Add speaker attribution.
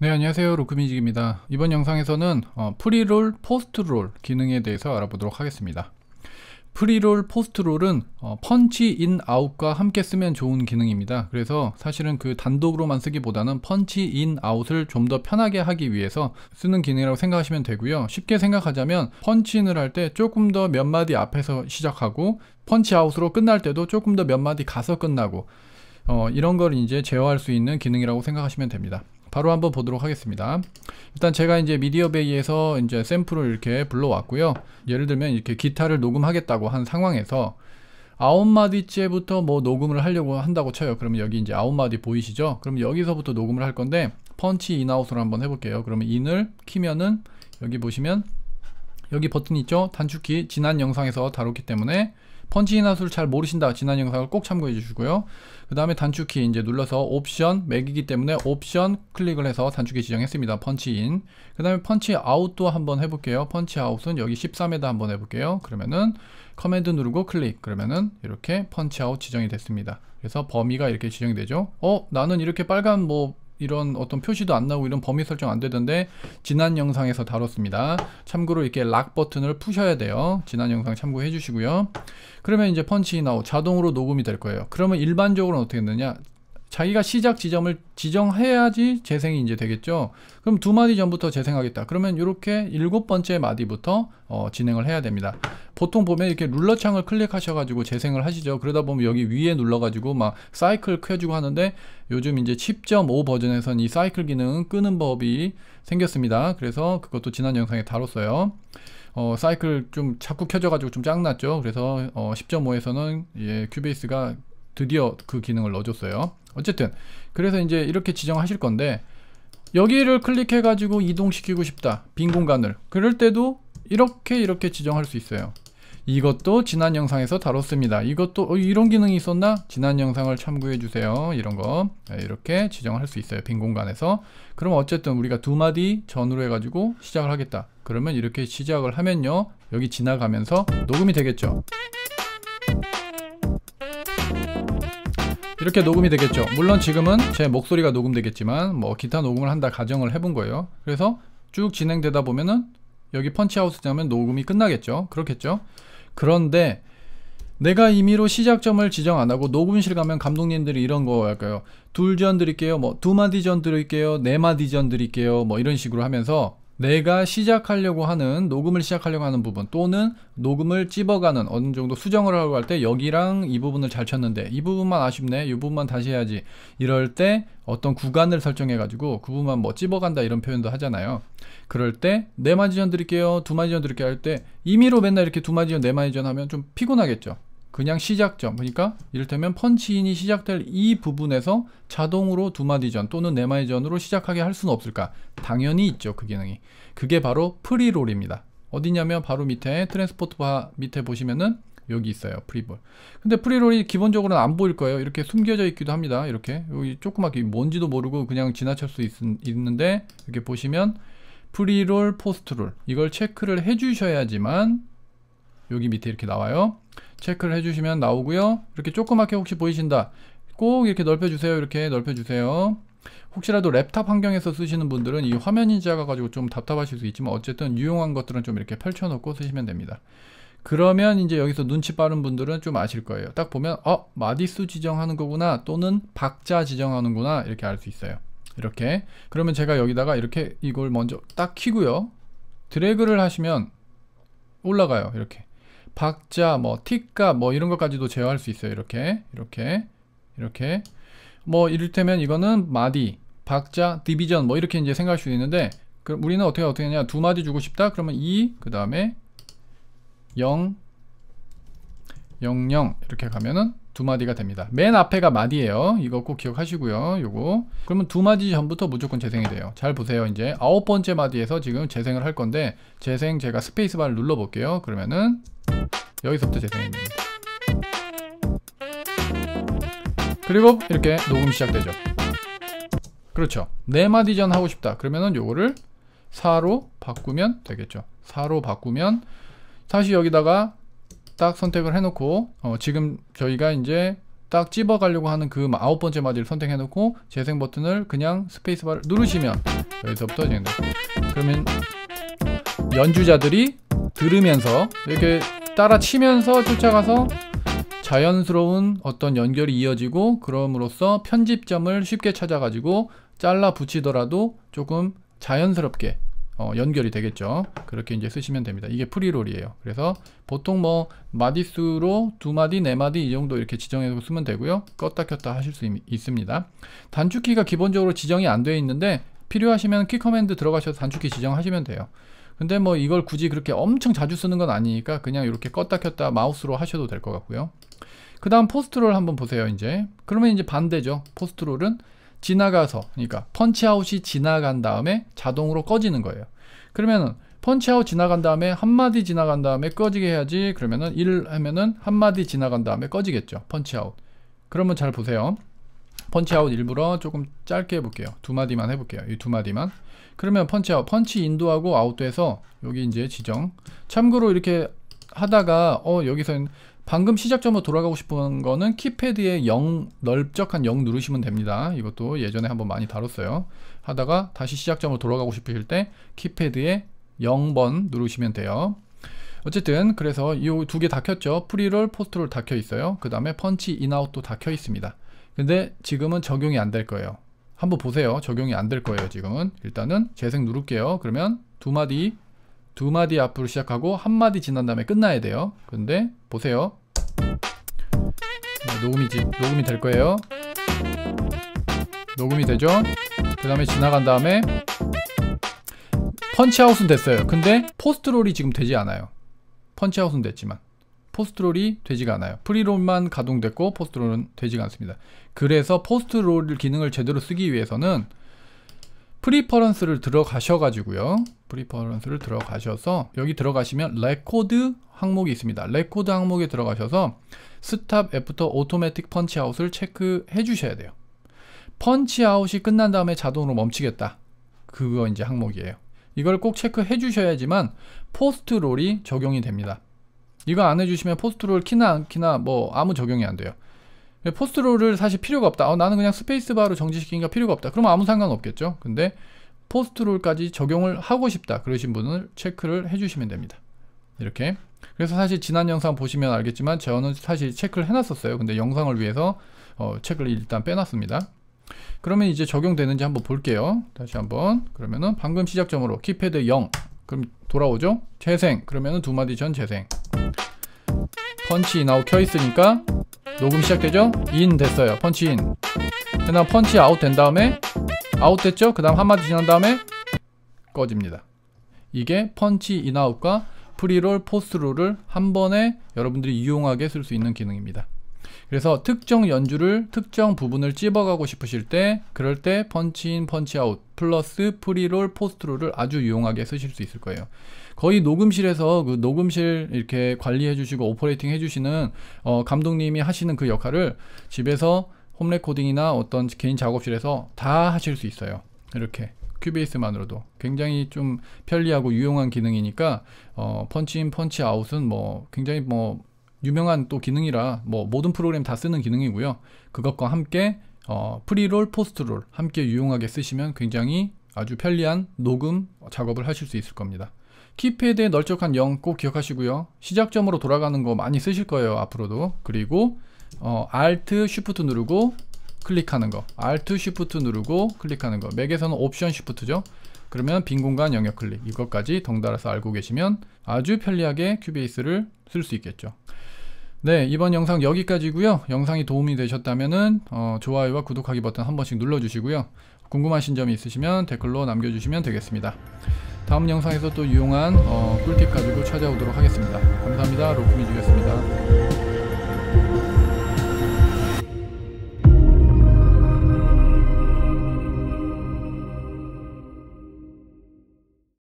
Speaker 1: 네 안녕하세요 루크민직입니다 이번 영상에서는 어, 프리롤 포스트롤 기능에 대해서 알아보도록 하겠습니다 프리롤 포스트롤은 어, 펀치 인 아웃과 함께 쓰면 좋은 기능입니다 그래서 사실은 그 단독으로만 쓰기보다는 펀치 인 아웃을 좀 더 편하게 하기 위해서 쓰는 기능이라고 생각하시면 되고요 쉽게 생각하자면 펀치인을 할 때 조금 더 몇 마디 앞에서 시작하고 펀치 아웃으로 끝날 때도 조금 더 몇 마디 가서 끝나고 어, 이런 걸 이제 제어할 수 있는 기능이라고 생각하시면 됩니다 바로 한번 보도록 하겠습니다. 일단 제가 이제 미디어베이에서 이제 샘플을 이렇게 불러왔고요. 예를 들면 이렇게 기타를 녹음하겠다고 한 상황에서 아홉 마디째부터 뭐 녹음을 하려고 한다고 쳐요. 그러면 여기 이제 아홉 마디 보이시죠? 그럼 여기서부터 녹음을 할 건데 펀치 인아웃으로 한번 해볼게요. 그러면 인을 키면은 여기 보시면 여기 버튼 있죠? 단축키 지난 영상에서 다뤘기 때문에 펀치인 하수를 잘 모르신다 지난 영상을 꼭 참고해 주시고요 그 다음에 단축키 이제 눌러서 옵션 매기기 때문에 옵션 클릭을 해서 단축키 지정했습니다 펀치인 그 다음에 펀치 아웃도 한번 해볼게요 펀치 아웃은 여기 13에다 한번 해볼게요 그러면은 커맨드 누르고 클릭 그러면은 이렇게 펀치 아웃 지정이 됐습니다 그래서 범위가 이렇게 지정이 되죠 어 나는 이렇게 빨간 뭐 이런 어떤 표시도 안 나오고 이런 범위 설정 안 되던데 지난 영상에서 다뤘습니다. 참고로 이렇게 락 버튼을 푸셔야 돼요. 지난 영상 참고해 주시고요. 그러면 이제 펀치인아웃 자동으로 녹음이 될 거예요. 그러면 일반적으로 는 어떻게 되느냐 자기가 시작 지점을 지정해야지 재생이 이제 되겠죠. 그럼 두 마디 전부터 재생하겠다. 그러면 이렇게 일곱 번째 마디부터 어, 진행을 해야 됩니다. 보통 보면 이렇게 룰러 창을 클릭하셔가지고 재생을 하시죠. 그러다 보면 여기 위에 눌러가지고 막 사이클 켜주고 하는데 요즘 이제 10.5 버전에선 이 사이클 기능 끄는 법이 생겼습니다. 그래서 그것도 지난 영상에 다뤘어요. 어, 사이클 좀 자꾸 켜져가지고 좀 짱났죠. 그래서 어, 10.5에서는 예, 큐베이스가 드디어 그 기능을 넣어줬어요. 어쨌든 그래서 이제 이렇게 지정하실 건데 여기를 클릭해 가지고 이동시키고 싶다 빈 공간을 그럴 때도 이렇게 이렇게 지정할 수 있어요 이것도 지난 영상에서 다뤘습니다 이것도 어, 이런 기능이 있었나 지난 영상을 참고해 주세요 이런 거 네, 이렇게 지정할 수 있어요 빈 공간에서 그럼 어쨌든 우리가 두 마디 전으로 해 가지고 시작을 하겠다 그러면 이렇게 시작을 하면요 여기 지나가면서 녹음이 되겠죠 이렇게 녹음이 되겠죠 물론 지금은 제 목소리가 녹음되겠지만 뭐 기타 녹음을 한다 가정을 해본 거예요 그래서 쭉 진행되다 보면은 여기 펀치하우스 하면 녹음이 끝나겠죠 그렇겠죠 그런데 내가 임의로 시작점을 지정 안 하고 녹음실 가면 감독님들이 이런 거 할까요? 둘 전 드릴게요. 뭐 두 마디 전 드릴게요. 네 마디 전 드릴게요. 뭐 이런 식으로 하면서 내가 시작하려고 하는 녹음을 시작하려고 하는 부분 또는 녹음을 찝어가는 어느 정도 수정을 하고 할 때 여기랑 이 부분을 잘 쳤는데 이 부분만 아쉽네 이 부분만 다시 해야지 이럴 때 어떤 구간을 설정해 가지고 그 부분만 뭐 찝어간다 이런 표현도 하잖아요 그럴 때 네 마디전 드릴게요 두 마디전 드릴게요 할 때 임의로 맨날 이렇게 두 마디전 네 마디전 하면 좀 피곤하겠죠 그냥 시작점 그러니까 이를테면 펀치인이 시작될 이 부분에서 자동으로 두 마디 전 또는 네 마디 전으로 시작하게 할 수는 없을까 당연히 있죠 그 기능이 그게 바로 프리롤입니다 어디냐면 바로 밑에 트랜스포트 바 밑에 보시면은 여기 있어요 프리볼 근데 프리롤이 기본적으로는 안 보일 거예요 이렇게 숨겨져 있기도 합니다 이렇게 여기 조그맣게 뭔지도 모르고 그냥 지나칠 수 있, 있는데 이렇게 보시면 프리롤 포스트롤 이걸 체크를 해주셔야지만 여기 밑에 이렇게 나와요 체크를 해주시면 나오고요. 이렇게 조그맣게 혹시 보이신다. 꼭 이렇게 넓혀주세요. 이렇게 넓혀주세요. 혹시라도 랩탑 환경에서 쓰시는 분들은 이 화면 이작아 가지고 좀 답답하실 수 있지만 어쨌든 유용한 것들은 좀 이렇게 펼쳐놓고 쓰시면 됩니다. 그러면 이제 여기서 눈치 빠른 분들은 좀 아실 거예요. 딱 보면 어 마디수 지정하는 거구나 또는 박자 지정하는구나 이렇게 알 수 있어요. 이렇게 그러면 제가 여기다가 이렇게 이걸 먼저 딱 키고요. 드래그를 하시면 올라가요. 이렇게 박자, 뭐 틱값 뭐 이런 것까지도 제어할 수 있어요. 이렇게 이렇게 이렇게 뭐 이를테면 이거는 마디, 박자, 디비전 뭐 이렇게 이제 생각할 수 있는데 그럼 우리는 어떻게 어떻게 하냐 두 마디 주고 싶다 그러면 2그 다음에 0 0 0 이렇게 가면은 두 마디가 됩니다. 맨 앞에가 마디예요. 이거 꼭 기억하시고요. 요거. 그러면 두 마디 전부터 무조건 재생이 돼요. 잘 보세요. 이제 아홉 번째 마디에서 지금 재생을 할 건데 재생 제가 스페이스바를 눌러 볼게요. 그러면은 여기서부터 재생됩니다 그리고 이렇게 녹음 시작되죠 그렇죠 4마디전 하고 싶다 그러면은 요거를 4로 바꾸면 되겠죠 4로 바꾸면 다시 여기다가 딱 선택을 해놓고 어, 지금 저희가 이제 딱 집어 가려고 하는 그 아홉 번째 마디를 선택해 놓고 재생 버튼을 그냥 스페이스바를 누르시면 여기서부터 진행됩니다 그러면 연주자들이 들으면서 이렇게 따라치면서 쫓아가서 자연스러운 어떤 연결이 이어지고 그럼으로써 편집점을 쉽게 찾아가지고 잘라 붙이더라도 조금 자연스럽게 어, 연결이 되겠죠 그렇게 이제 쓰시면 됩니다 이게 프리롤이에요 그래서 보통 뭐 마디수로 두 마디 네 마디 이 정도 이렇게 지정해서 쓰면 되고요 껐다 켰다 하실 수 있, 있습니다 단축키가 기본적으로 지정이 안 되어 있는데 필요하시면 키 커맨드 들어가셔서 단축키 지정하시면 돼요 근데 뭐 이걸 굳이 그렇게 엄청 자주 쓰는 건 아니니까 그냥 이렇게 껐다 켰다 마우스로 하셔도 될 것 같고요. 그 다음 포스트롤 한번 보세요, 이제. 그러면 이제 반대죠. 포스트롤은 지나가서, 그러니까 펀치아웃이 지나간 다음에 자동으로 꺼지는 거예요. 그러면은 펀치아웃 지나간 다음에 한마디 지나간 다음에 꺼지게 해야지 그러면은 1 하면은 한마디 지나간 다음에 꺼지겠죠 펀치아웃 그러면 잘 보세요 펀치아웃 일부러 조금 짧게 해볼게요. 두 마디만 해볼게요. 이 두 마디만. 그러면 펀치아웃, 펀치 인도하고 아웃도에서 여기 이제 지정. 참고로 이렇게 하다가 어 여기서 방금 시작점으로 돌아가고 싶은 거는 키패드에 0 넓적한 0 누르시면 됩니다. 이것도 예전에 한번 많이 다뤘어요. 하다가 다시 시작점으로 돌아가고 싶으실 때 키패드에 0번 누르시면 돼요. 어쨌든 그래서 이 두 개 다 켰죠 프리롤 포스트롤 다켜 있어요 그 다음에 펀치 인아웃도 다켜 있습니다 근데 지금은 적용이 안 될 거예요. 한번 보세요. 적용이 안 될 거예요. 지금은 일단은 재생 누를게요. 그러면 두 마디 두 마디 앞으로 시작하고 한 마디 지난 다음에 끝나야 돼요. 근데 보세요. 네, 녹음이 녹음이 될 거예요. 녹음이 되죠? 그 다음에 지나간 다음에 펀치아웃은 됐어요. 근데 포스트롤이 지금 되지 않아요. 펀치아웃은 됐지만 포스트롤이 되지가 않아요. 프리롤만 가동됐고 포스트롤은 되지가 않습니다. 그래서 포스트롤 기능을 제대로 쓰기 위해서는 프리퍼런스를 들어가셔가지고요. 프리퍼런스를 들어가셔서 여기 들어가시면 레코드 항목이 있습니다. 레코드 항목에 들어가셔서 스탑 애프터 오토매틱 펀치아웃을 체크해 주셔야 돼요. 펀치아웃이 끝난 다음에 자동으로 멈추겠다. 그거 이제 항목이에요. 이걸 꼭 체크해 주셔야지만 포스트롤이 적용이 됩니다. 이거 안 해주시면 포스트롤 키나 안 키나 뭐 아무 적용이 안 돼요. 포스트롤을 사실 필요가 없다. 어, 나는 그냥 스페이스바로 정지시키니까 필요가 없다. 그럼 아무 상관없겠죠. 근데 포스트롤까지 적용을 하고 싶다. 그러신 분은 체크를 해주시면 됩니다. 이렇게. 그래서 사실 지난 영상 보시면 알겠지만 저는 사실 체크를 해놨었어요. 근데 영상을 위해서 어, 체크를 일단 빼놨습니다. 그러면 이제 적용되는지 한번 볼게요. 다시 한번. 그러면은 방금 시작점으로 키패드 0. 그럼 돌아오죠? 재생. 그러면은 두 마디 전 재생. 펀치인 아웃 켜있으니까 녹음 시작되죠? 인 됐어요 펀치인 그다 펀치 아웃 된 다음에 아웃 됐죠? 그 다음 한마디 지난 다음에 꺼집니다 이게 펀치 인아웃과 프리롤 포스트롤을 한 번에 여러분들이 유용하게 쓸 수 있는 기능입니다 그래서 특정 연주를 특정 부분을 찝어가고 싶으실 때 그럴 때 펀치인 펀치아웃 플러스 프리롤 포스트롤을 아주 유용하게 쓰실 수 있을 거예요. 거의 녹음실에서 그 녹음실 이렇게 관리해 주시고 오퍼레이팅 해 주시는 어, 감독님이 하시는 그 역할을 집에서 홈 레코딩이나 어떤 개인 작업실에서 다 하실 수 있어요. 이렇게 큐베이스만으로도 굉장히 좀 편리하고 유용한 기능이니까 어, 펀치인 펀치아웃은 뭐 굉장히 뭐 유명한 또 기능이라 뭐 모든 프로그램 다 쓰는 기능이고요. 그것과 함께 어, 프리롤, 포스트롤 함께 유용하게 쓰시면 굉장히 아주 편리한 녹음 작업을 하실 수 있을 겁니다. 키패드의 널쩍한 0 꼭 기억하시고요. 시작점으로 돌아가는 거 많이 쓰실 거예요. 앞으로도. 그리고 어, Alt, Shift 누르고 클릭하는 거. Alt, Shift 누르고 클릭하는 거. 맥에서는 옵션 Shift죠. 그러면 빈 공간 영역 클릭 이것까지 덩달아서 알고 계시면 아주 편리하게 큐베이스를 쓸 수 있겠죠. 네 이번 영상 여기까지고요 영상이 도움이 되셨다면 어, 좋아요와 구독하기 버튼 한 번씩 눌러주시고요 궁금하신 점이 있으시면 댓글로 남겨주시면 되겠습니다 다음 영상에서 또 유용한 어, 꿀팁 가지고 찾아오도록 하겠습니다 감사합니다 로쿠미즈였습니다